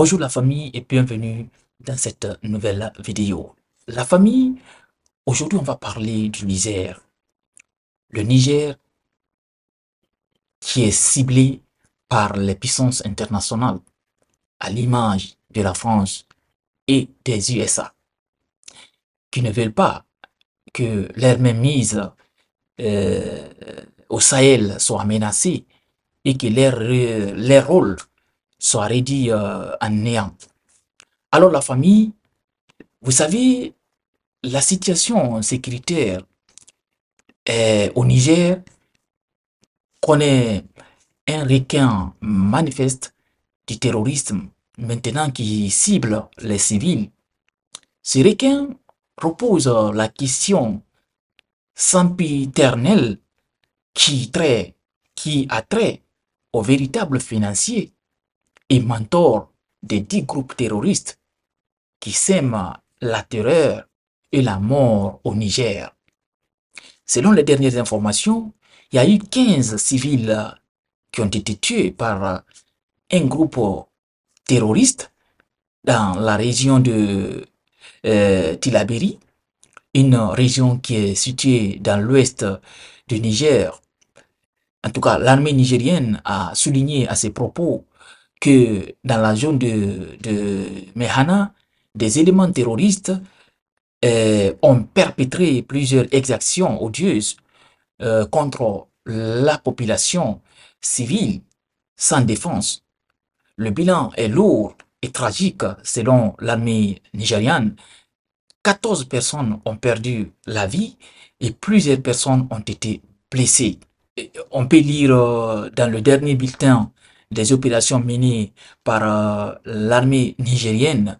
Bonjour la famille et bienvenue dans cette nouvelle vidéo. La famille, aujourd'hui on va parler du Niger. Le Niger qui est ciblé par les puissances internationales à l'image de la France et des USA qui ne veulent pas que leur mainmise euh, au Sahel soit menacée et que leur, euh, leur rôle soit réduit euh, en néant. Alors la famille, vous savez, la situation sécuritaire euh, au Niger connaît un requin manifeste du terrorisme maintenant qui cible les civils. Ce requin propose la question sempiternelle qui, qui a trait au véritable financier et mentor des dix groupes terroristes qui sèment la terreur et la mort au Niger. Selon les dernières informations, il y a eu 15 civils qui ont été tués par un groupe terroriste dans la région de euh, Tilaberi, une région qui est située dans l'ouest du Niger. En tout cas, l'armée nigérienne a souligné à ses propos que dans la zone de, de Mehana, des éléments terroristes euh, ont perpétré plusieurs exactions odieuses euh, contre la population civile sans défense. Le bilan est lourd et tragique selon l'armée nigériane. 14 personnes ont perdu la vie et plusieurs personnes ont été blessées. on peut lire euh, dans le dernier bulletin des opérations menées par euh, l'armée nigérienne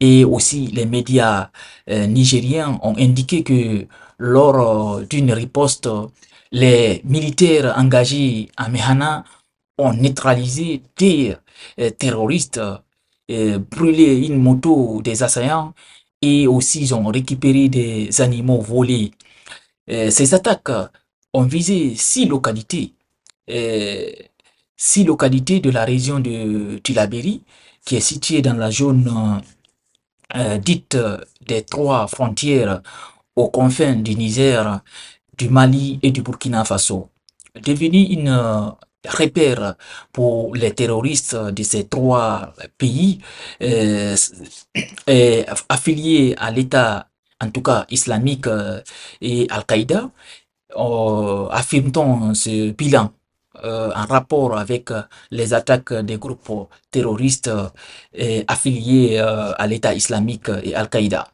et aussi les médias euh, nigériens ont indiqué que lors euh, d'une riposte, les militaires engagés à Mehana ont neutralisé des terroristes, brûlé une moto des assaillants et aussi ils ont récupéré des animaux volés. ces attaques ont visé six localités six localités de la région de Tilaberi, qui est située dans la zone euh, euh, dite euh, des trois frontières aux confins du Niger, du Mali et du Burkina Faso. devenu une repère pour les terroristes de ces trois pays affiliés à l'État, en tout cas islamique et Al-Qaïda, affirme-t-on ce bilan euh, en rapport avec euh, les attaques des groupes terroristes euh, affiliés à l'État islamique et Al-Qaïda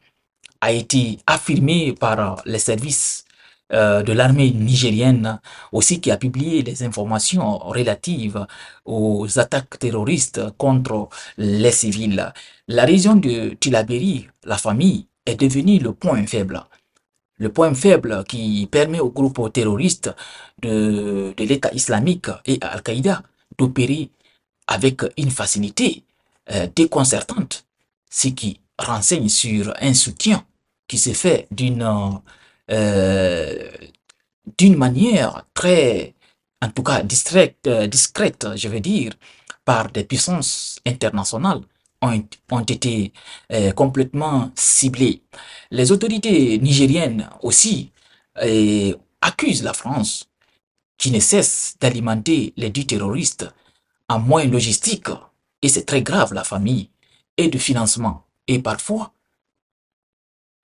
a été affirmé par les services de l'armée nigérienne aussi qui a publié des informations relatives aux attaques terroristes contre les civils. La région de Tilaberi, la famille, est devenue le point faible le point faible qui permet aux groupes terroristes de, l'État islamique et Al-Qaïda d'opérer avec une facilité euh, déconcertante, ce qui renseigne sur un soutien qui se fait d'une euh, d'une manière très, en tout cas euh, discrète, je veux dire, par des puissances internationales ont, été euh, complètement ciblés. Les autorités nigériennes aussi euh, accusent la France qui ne cesse d'alimenter les dits terroristes en moyens logistiques, et c'est très grave la famille, et de financement, et parfois,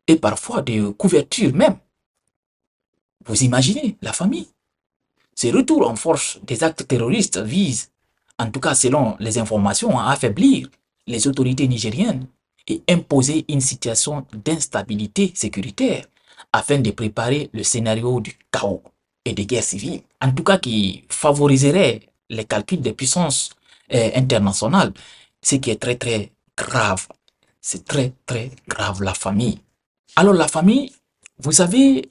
et parfois de couverture même. Vous imaginez la famille Ces retours en force des actes terroristes visent, en tout cas selon les informations, à affaiblir les autorités nigériennes et imposer une situation d'instabilité sécuritaire afin de préparer le scénario du chaos et des guerres civiles, en tout cas qui favoriserait les calculs des puissances euh, internationales, ce qui est très très grave. C'est très très grave la famille. Alors la famille, vous savez,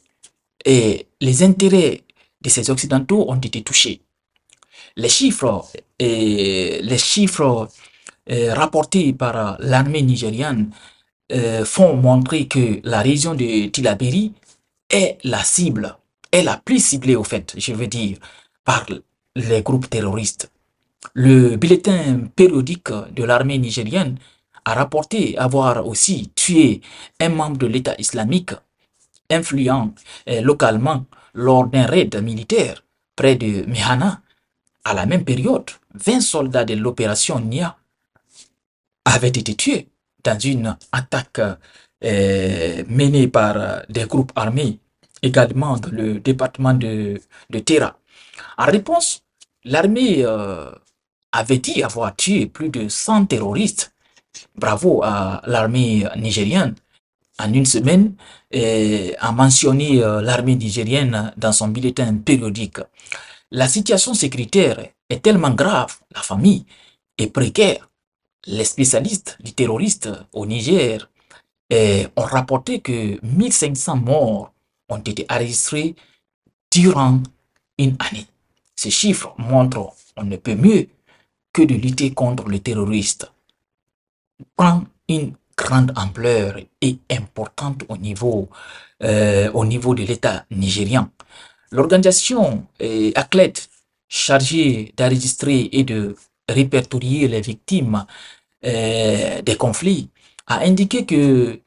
et euh, les intérêts de ces Occidentaux ont été touchés. Les chiffres, et euh, les chiffres euh, rapportés par euh, l'armée nigériane euh, font montrer que la région de Tilaberi est la cible, est la plus ciblée au fait, je veux dire, par les groupes terroristes. Le bulletin périodique de l'armée nigériane a rapporté avoir aussi tué un membre de l'État islamique influent localement lors d'un raid militaire près de Mehana. À la même période, 20 soldats de l'opération Nia avait été tué dans une attaque euh, menée par euh, des groupes armés, également dans le département de, de En réponse, l'armée euh, avait dit avoir tué plus de 100 terroristes. Bravo à l'armée nigérienne. En une semaine, a mentionné l'armée nigérienne dans son bulletin périodique. La situation sécuritaire est tellement grave, la famille est précaire, les spécialistes du terroriste au Niger eh, ont rapporté que 1500 morts ont été enregistrés durant une année. Ces chiffres montrent qu'on ne peut mieux que de lutter contre le terroriste, Prend une grande ampleur et importante au niveau, euh, au niveau de l'État nigérien. L'organisation euh, ACLET, chargée d'enregistrer et de répertorier les victimes euh, des conflits, a indiqué que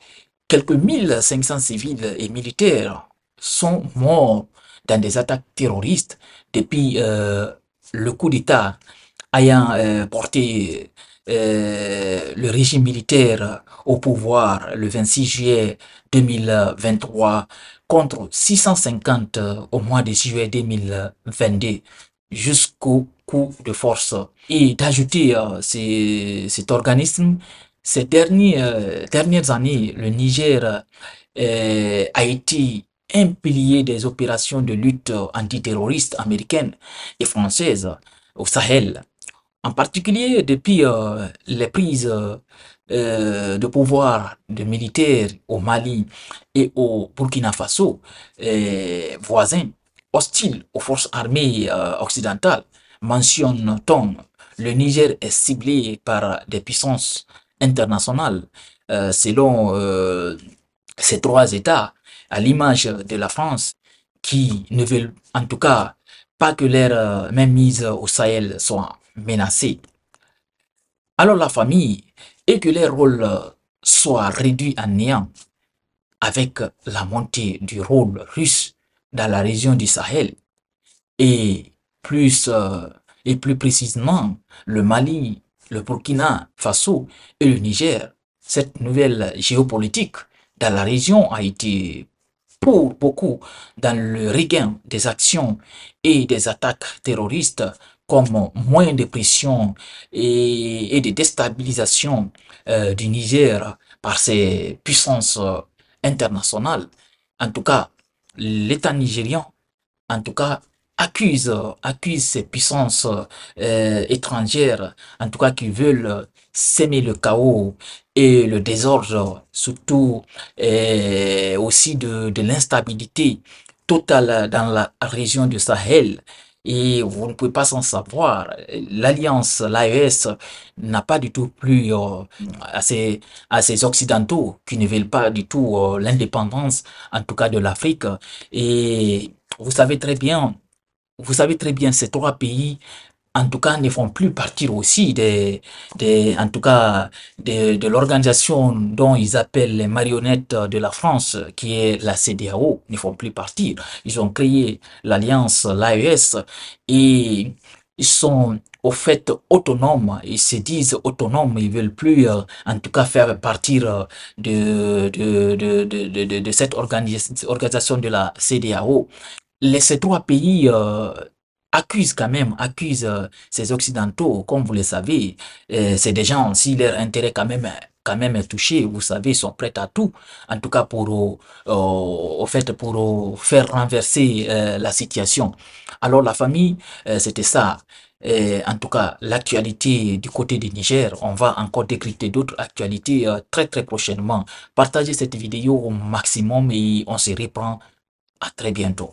quelques 1500 civils et militaires sont morts dans des attaques terroristes depuis euh, le coup d'État ayant euh, porté le régime militaire au pouvoir le 26 juillet 2023 contre 650 au mois de juillet 2022 jusqu'au de force et d'ajouter euh, cet organisme. Ces derniers, euh, dernières années, le Niger euh, a été un pilier des opérations de lutte antiterroriste américaine et française au Sahel. En particulier depuis les prises de pouvoir de militaires au Mali et au Burkina Faso, voisins hostiles aux forces armées occidentales mentionne t le Niger est ciblé par des puissances internationales euh, selon euh, ces trois États, à l'image de la France, qui ne veulent en tout cas pas que leur euh, mise au Sahel soit menacée. Alors la famille, et que leur rôle soit réduit à néant avec la montée du rôle russe dans la région du Sahel et plus euh, et plus précisément le Mali, le Burkina Faso et le Niger. Cette nouvelle géopolitique dans la région a été pour beaucoup dans le regain des actions et des attaques terroristes comme moyen de pression et, de déstabilisation euh, du Niger par ses puissances euh, internationales. En tout cas, l'État nigérian, en tout cas, accuse, accuse ces puissances euh, étrangères, en tout cas qui veulent s'aimer le chaos et le désordre, surtout euh, aussi de, de l'instabilité totale dans la région du Sahel. Et vous ne pouvez pas s'en savoir. L'alliance, l'AES, n'a pas du tout plus euh, à, ces, à ces Occidentaux qui ne veulent pas du tout euh, l'indépendance, en tout cas de l'Afrique. Et vous savez très bien, vous savez très bien, ces trois pays, en tout cas, ne font plus partir aussi des, en tout cas, de, l'organisation dont ils appellent les marionnettes de la France, qui est la CDAO, ne font plus partir. Ils ont créé l'alliance, l'AES, et ils sont au fait autonomes, ils se disent autonomes, ils veulent plus euh, en tout cas faire partir euh, de, de, cette organisation de la CDAO les, ces trois pays euh, accusent quand même, accusent euh, ces Occidentaux, comme vous le savez. Euh, c'est des gens, si leur intérêt quand même quand même est touché, vous savez, ils sont prêts à tout, en tout cas pour, au fait, pour faire renverser la situation. Alors la famille, c'était ça. en tout cas, l'actualité du côté du Niger, on va encore décrypter d'autres actualités très très prochainement. Partagez cette vidéo au maximum et on se reprend à très bientôt.